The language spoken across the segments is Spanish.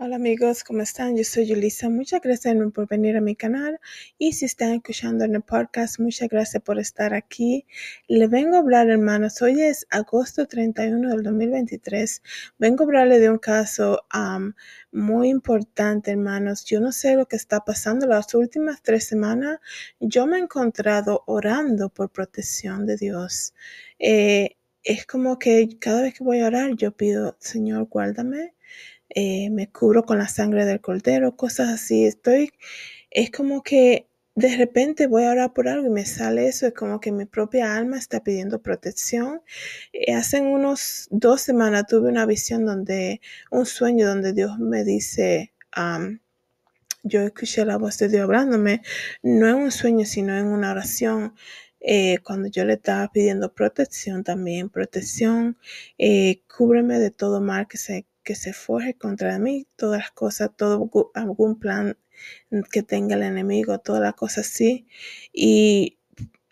Hola amigos, ¿cómo están? Yo soy Yulisa. Muchas gracias por venir a mi canal y si están escuchando en el podcast, muchas gracias por estar aquí. Le vengo a hablar, hermanos, hoy es agosto 31 del 2023. Vengo a hablarle de un caso muy importante, hermanos. Yo no sé lo que está pasando las últimas tres semanas. Yo me he encontrado orando por protección de Dios. Eh, es como que cada vez que voy a orar, yo pido, Señor, guárdame. Eh, me cubro con la sangre del cordero, cosas así. Estoy, es como que de repente voy a orar por algo y me sale eso, es como que mi propia alma está pidiendo protección. Eh, hace unos dos semanas tuve una visión donde, un sueño donde Dios me dice, yo escuché la voz de Dios hablándome, no en un sueño, sino en una oración. Eh, cuando yo le estaba pidiendo protección también, protección, cúbreme de todo mal que se que se forje contra mí, todas las cosas, todo algún plan que tenga el enemigo, todas las cosas así. Y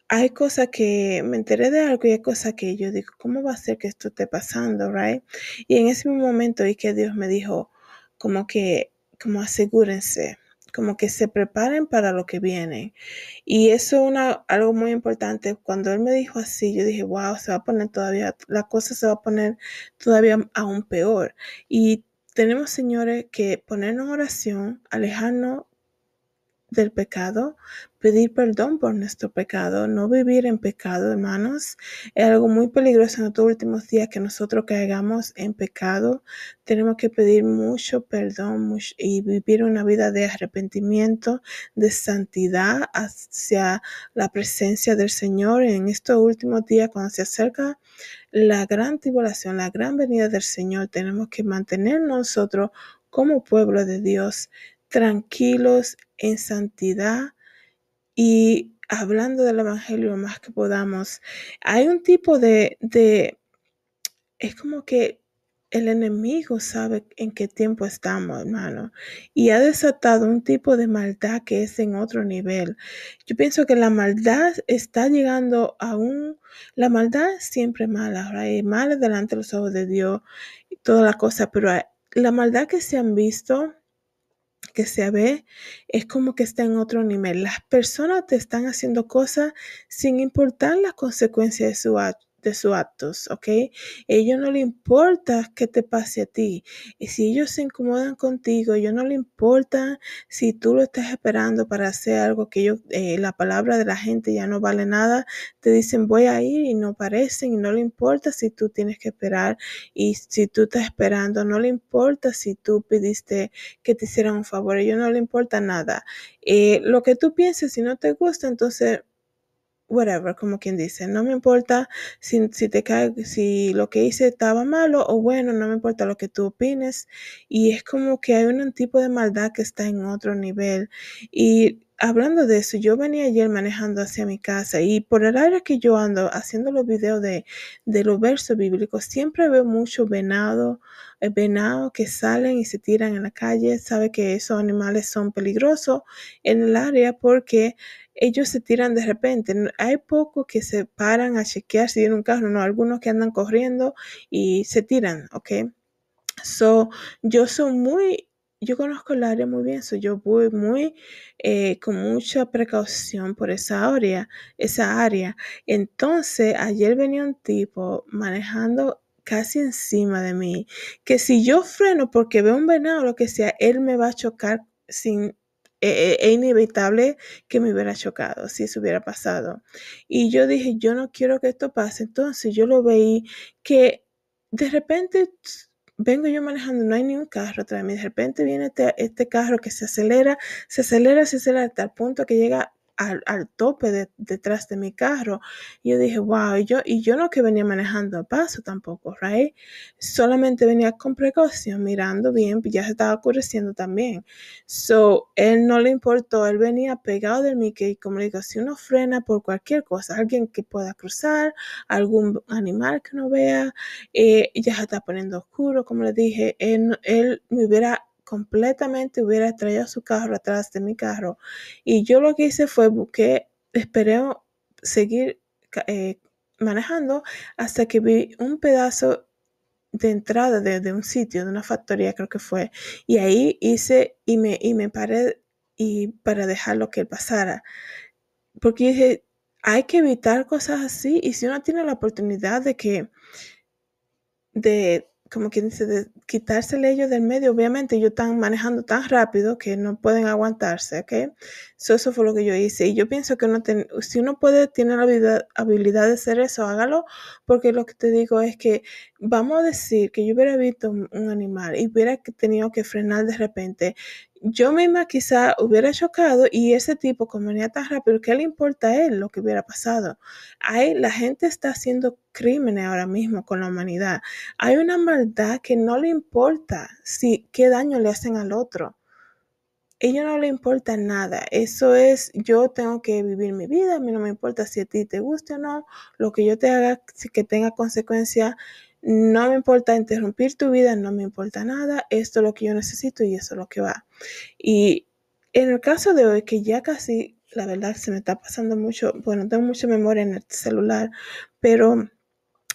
hay cosas que me enteré de algo y hay cosas que yo digo, ¿cómo va a ser que esto esté pasando, right? Y en ese momento y que Dios me dijo, como que, como asegúrense como que se preparen para lo que viene. Y eso es algo muy importante. Cuando él me dijo así, yo dije, wow, se va a poner todavía, la cosa se va a poner todavía aún peor. Y tenemos, señores, que ponernos en oración, alejarnos del pecado, pedir perdón por nuestro pecado, no vivir en pecado, hermanos. Es algo muy peligroso en estos últimos días que nosotros caigamos en pecado. Tenemos que pedir mucho perdón y vivir una vida de arrepentimiento, de santidad hacia la presencia del Señor. En estos últimos días, cuando se acerca la gran tribulación, la gran venida del Señor, tenemos que mantener nosotros como pueblo de Dios tranquilos en santidad y hablando del Evangelio lo más que podamos. Hay un tipo de, de, es como que el enemigo sabe en qué tiempo estamos, hermano, y ha desatado un tipo de maldad que es en otro nivel. Yo pienso que la maldad está llegando a un, la maldad siempre mala, hay mala delante de los ojos de Dios y toda la cosa, pero la maldad que se han visto que se ve es como que está en otro nivel. Las personas te están haciendo cosas sin importar las consecuencias de su acto sus actos, ¿ok? ellos no le importa qué te pase a ti. Y si ellos se incomodan contigo, yo ellos no le importa si tú lo estás esperando para hacer algo que ellos, eh, la palabra de la gente ya no vale nada, te dicen voy a ir y no parecen y no le importa si tú tienes que esperar y si tú estás esperando, no le importa si tú pidiste que te hicieran un favor, a ellos no le importa nada. Eh, lo que tú pienses, si no te gusta, entonces whatever, como quien dice, no me importa si, si te cae, si lo que hice estaba malo o bueno, no me importa lo que tú opines. Y es como que hay un tipo de maldad que está en otro nivel. Y hablando de eso, yo venía ayer manejando hacia mi casa y por el área que yo ando haciendo los videos de, de los versos bíblicos, siempre veo mucho venado, eh, venado que salen y se tiran en la calle. Sabe que esos animales son peligrosos en el área porque ellos se tiran de repente. Hay pocos que se paran a chequear si tienen un carro, no, algunos que andan corriendo y se tiran, ¿ok? So, yo soy muy, yo conozco el área muy bien, so yo voy muy eh, con mucha precaución por esa área, esa área. Entonces, ayer venía un tipo manejando casi encima de mí, que si yo freno porque veo un venado o lo que sea, él me va a chocar sin es e, e inevitable que me hubiera chocado si eso hubiera pasado. Y yo dije, yo no quiero que esto pase. Entonces yo lo veí que de repente vengo yo manejando, no hay ni un carro atrás de mí. De repente viene este, este, carro que se acelera, se acelera, se acelera, hasta el punto que llega al, tope de, detrás de mi carro. yo dije, wow, y yo, y yo no que venía manejando a paso tampoco, right? Solamente venía con precaución, mirando bien, ya se estaba ocurriendo también. So, él no le importó, él venía pegado de mí que como le digo, si uno frena por cualquier cosa, alguien que pueda cruzar, algún animal que no vea, y eh, ya se está poniendo oscuro, como le dije, él, él me hubiera completamente hubiera traído su carro atrás de mi carro. Y yo lo que hice fue busqué, esperé seguir eh, manejando hasta que vi un pedazo de entrada de, un sitio, de una factoría creo que fue. Y ahí hice y me, y me paré y para dejar lo que pasara. Porque dije, hay que evitar cosas así y si uno tiene la oportunidad de que de como quien dice, de quitársele ellos del medio. Obviamente ellos están manejando tan rápido que no pueden aguantarse, ¿ok? eso fue lo que yo hice. Y yo pienso que uno si uno puede, tiene la habilidad de hacer eso, hágalo, porque lo que te digo es que vamos a decir que yo hubiera visto un animal y hubiera tenido que frenar de repente, yo misma quizá hubiera chocado y ese tipo convenía tan rápido, ¿qué le importa a él lo que hubiera pasado? la gente está haciendo crímenes ahora mismo con la humanidad. Hay una maldad que no le importa si qué daño le hacen al otro. A ellos no le importa nada. Eso es, yo tengo que vivir mi vida, a mí no me importa si a ti te guste o no, lo que yo te haga, que tenga consecuencias no me importa interrumpir tu vida, no me importa nada, esto es lo que yo necesito y eso es lo que va. Y en el caso de hoy, que ya casi, la verdad, se me está pasando mucho, bueno, tengo mucha memoria en el celular, pero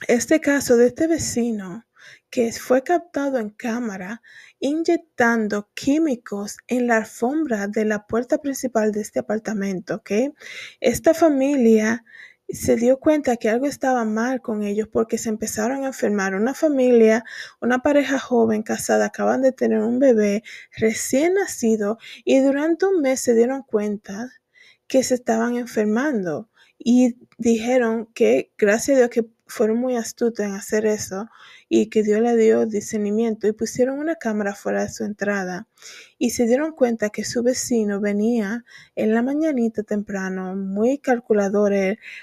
este caso de este vecino que fue captado en cámara inyectando químicos en la alfombra de la puerta principal de este apartamento, ¿ok? Esta familia se dio cuenta que algo estaba mal con ellos porque se empezaron a enfermar. Una familia, una pareja joven casada, acaban de tener un bebé recién nacido y durante un mes se dieron cuenta que se estaban enfermando y dijeron que gracias a Dios que fueron muy astutos en hacer eso y que Dios le dio discernimiento y pusieron una cámara fuera de su entrada y se dieron cuenta que su vecino venía en la mañanita temprano, muy calculador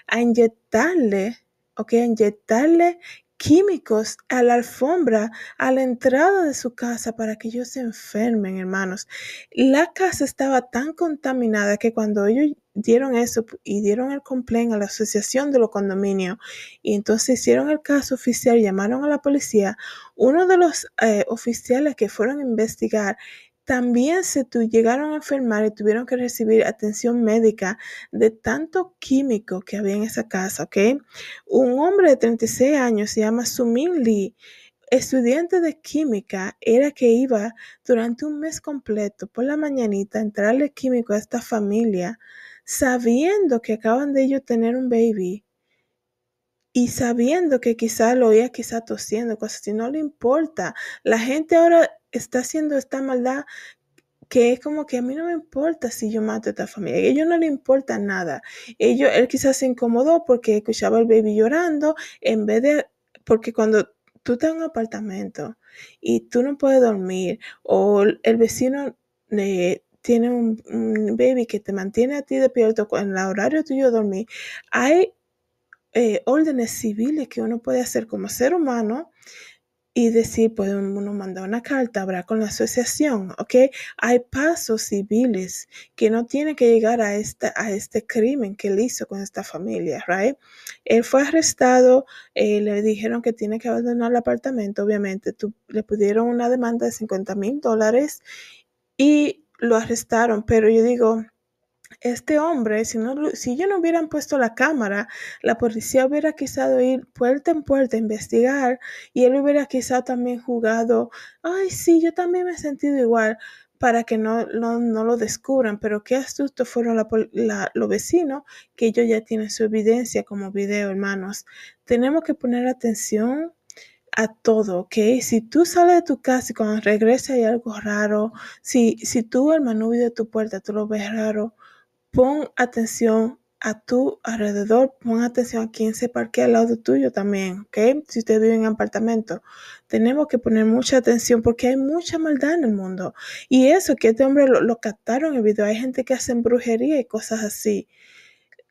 a inyectarle, ok, a inyectarle químicos a la alfombra, a la entrada de su casa para que ellos se enfermen, hermanos. La casa estaba tan contaminada que cuando ellos dieron eso y dieron el complaint a la asociación de los condominios y entonces hicieron el caso oficial, llamaron a la policía. Uno de los eh, oficiales que fueron a investigar también se llegaron a enfermar y tuvieron que recibir atención médica de tanto químico que había en esa casa, ¿ok? Un hombre de 36 años se llama Sumin Lee estudiante de química era que iba durante un mes completo por la mañanita a entrarle químico a esta familia sabiendo que acaban de ellos tener un baby y sabiendo que quizá lo oía quizá tosiendo, cosas así, no le importa. La gente ahora está haciendo esta maldad que es como que a mí no me importa si yo mato a esta familia, a ellos no le importa nada. él quizás se incomodó porque escuchaba al baby llorando en vez de, porque cuando tú estás en un apartamento y tú no puedes dormir o el vecino... Eh, tiene un, baby que te mantiene a ti despierto en el horario tuyo de dormir, hay eh, órdenes civiles que uno puede hacer como ser humano y decir, pues uno manda una carta, habrá con la asociación, ¿ok? Hay pasos civiles que no tiene que llegar a, esta, a este crimen que él hizo con esta familia, ¿right? Él fue arrestado, eh, le dijeron que tiene que abandonar el apartamento, obviamente, le pidieron una demanda de 50 mil dólares y lo arrestaron, pero yo digo, este hombre, si, no, si no hubieran puesto la cámara, la policía hubiera quizá ir puerta en puerta a investigar y él hubiera quizá también jugado, ay, sí, yo también me he sentido igual para que no, no, lo descubran, pero qué astuto fueron los vecinos, que ellos ya tienen su evidencia como video, hermanos. Tenemos que poner atención a todo, que Si tú sales de tu casa y cuando regresas hay algo raro, si, si tú el manubrio de tu puerta tú lo ves raro, pon atención a tu alrededor, pon atención a quien se parque al lado tuyo también, ¿ok? Si usted vive en apartamento, tenemos que poner mucha atención porque hay mucha maldad en el mundo. Y eso que este hombre lo, captaron en el video, hay gente que hace brujería y cosas así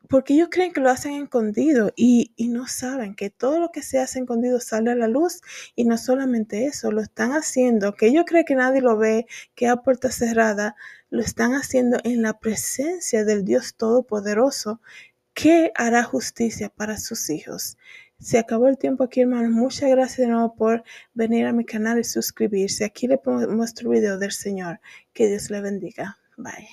porque ellos creen que lo hacen escondido y, no saben que todo lo que se hace escondido sale a la luz y no solamente eso, lo están haciendo, que ellos creen que nadie lo ve, que a puerta cerrada, lo están haciendo en la presencia del Dios Todopoderoso que hará justicia para sus hijos. Se acabó el tiempo aquí, hermanos. Muchas gracias de nuevo por venir a mi canal y suscribirse. Aquí le muestro video del Señor. Que Dios le bendiga. Bye.